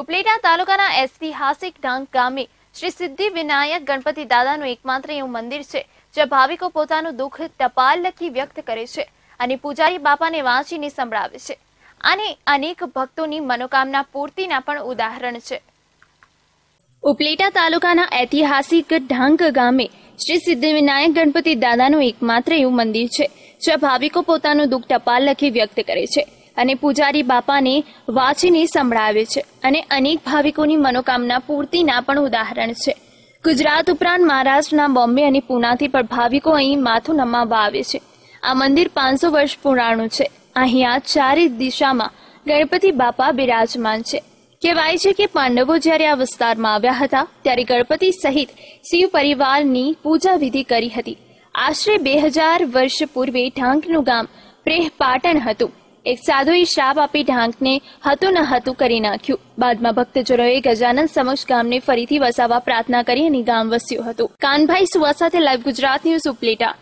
ઉપલેટા તાલુકાના ઐતિહાસિક ડાંગ ગામે શ્રી સિદ્ધિ વિનાયક ગણપતિ દાદાનું એકમાત્ર એવું મંદિર છે જ્યાં ભાવિકો પોતાનું દુઃખ ટપાલ લખી વ્યક્ત કરે છે અને પૂજારી બાપાને વાંચીને સંભળાવે છે અને અનેક ભક્તોની મનોકામના પૂર્તિના પણ ઉદાહરણ છે ઉપલેટા તાલુકાના ઐતિહાસિક ઢાંક ગામે શ્રી સિદ્ધિ વિનાયક ગણપતિ દાદાનું એકમાત્ર એવું મંદિર છે જ્યાં ભાવિકો પોતાનું દુઃખ ટપાલ લખી વ્યક્ત કરે છે અને પૂજારી બાપાને વાંચીને સંભળાવે છે અને અનેક ભાવિકોની મનોકામના પૂર્તિના પણ ઉદાહરણ છે ગુજરાત ઉપરાંત મહારાષ્ટ્રના બોમ્બે અને પૂનાથી પણ ભાવિકો અહીં માથું નમાવવા આવે છે આ મંદિર પાંચસો વર્ષ પુરાણું છે અહીંયા ચારે દિશામાં ગણપતિ બાપા બિરાજમાન છે કહેવાય છે કે પાંડવો જ્યારે આ વિસ્તારમાં આવ્યા હતા ત્યારે ગણપતિ સહિત શિવ પરિવારની પૂજા વિધિ કરી હતી આશરે બે હજાર વર્ષ પૂર્વે ઢાંકનું ગામ પ્રેહપાટણ હતું એક સાધુએ શ્રાપ આપી ઢાંકને હતું ન હતું કરી નાખ્યું બાદમાં ભક્તજનોએ ગજાનંદ સમક્ષ ગામને ફરીથી વસાવવા પ્રાર્થના કરી અને ગામ વસ્યું હતું કાનભાઈ સુવા સાથે લાઈવ ગુજરાત ન્યૂઝ ઉપલેટા